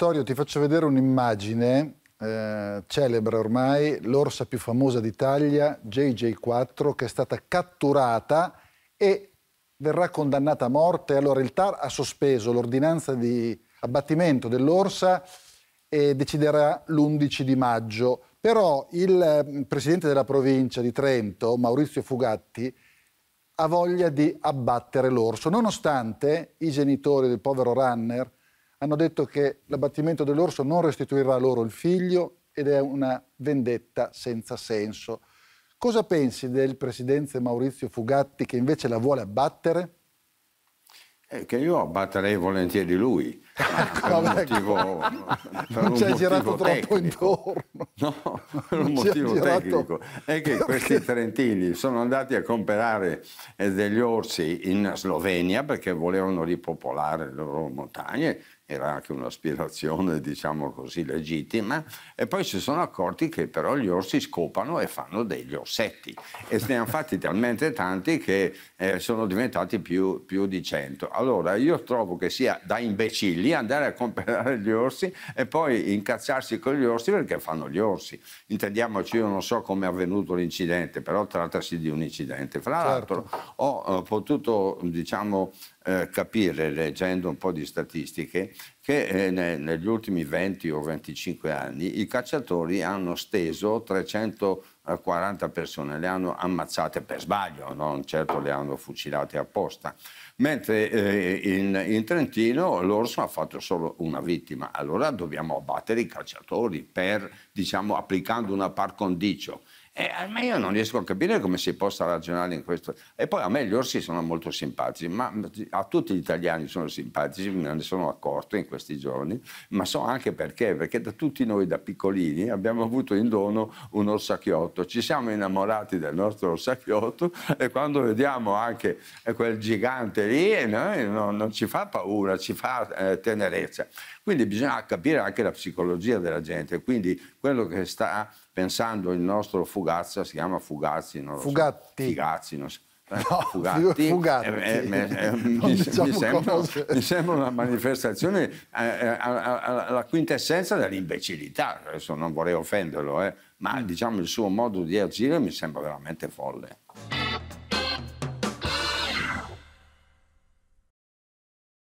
Vittorio, ti faccio vedere un'immagine eh, celebre ormai, l'orsa più famosa d'Italia, JJ4, che è stata catturata e verrà condannata a morte. Allora il TAR ha sospeso l'ordinanza di abbattimento dell'orsa e deciderà l'11 di maggio. Però il mm, presidente della provincia di Trento, Maurizio Fugatti, ha voglia di abbattere l'orso, nonostante i genitori del povero runner hanno detto che l'abbattimento dell'orso non restituirà loro il figlio ed è una vendetta senza senso. Cosa pensi del presidente Maurizio Fugatti che invece la vuole abbattere? Eh, che io abbatterei volentieri lui, per, ecco, un motivo, ecco. per non ci hai girato troppo intorno. No, per un motivo tecnico. È che Perché? questi trentini sono andati a comprare eh, degli orsi in Slovenia perché volevano ripopolare le loro montagne, era anche un'aspirazione, diciamo così, legittima, e poi si sono accorti che però gli orsi scopano e fanno degli orsetti. E ne hanno fatti talmente tanti che eh, sono diventati più, più di cento. Allora io trovo che sia da imbecilli andare a comprare gli orsi e poi incazzarsi con gli orsi perché fanno gli orsi scorsi. Intendiamoci, io non so come è avvenuto l'incidente, però trattasi di un incidente. Fra certo. l'altro ho eh, potuto diciamo, eh, capire, leggendo un po' di statistiche, che eh, ne, negli ultimi 20 o 25 anni i cacciatori hanno steso 300 40 persone, le hanno ammazzate per sbaglio, non certo le hanno fucilate apposta. Mentre eh, in, in, Trentino l'Orso ha fatto solo una vittima. Allora dobbiamo abbattere i calciatori per, diciamo, applicando una par condicio eh, e a io non riesco a capire come si possa ragionare in questo. E poi a me gli orsi sono molto simpatici, ma a tutti gli italiani sono simpatici, me ne sono accorto in questi giorni, ma so anche perché, perché da tutti noi da piccolini abbiamo avuto in dono un orsacchiotto, ci siamo innamorati del nostro orsacchiotto e quando vediamo anche quel gigante lì no, non ci fa paura, ci fa eh, tenerezza. Quindi bisogna capire anche la psicologia della gente, quindi quello che sta pensando il nostro fugato Fugazza si chiama Fugazzi, non Fugatti. So. Figazzi, non so. No, eh, Fugatti, Fugatti. Eh, eh, eh mi, diciamo mi, sembra, mi, sembra, una manifestazione eh, alla quintessenza dell'imbecillità, adesso non vorrei offenderlo, ma mm. diciamo il suo modo di agire mi sembra veramente folle.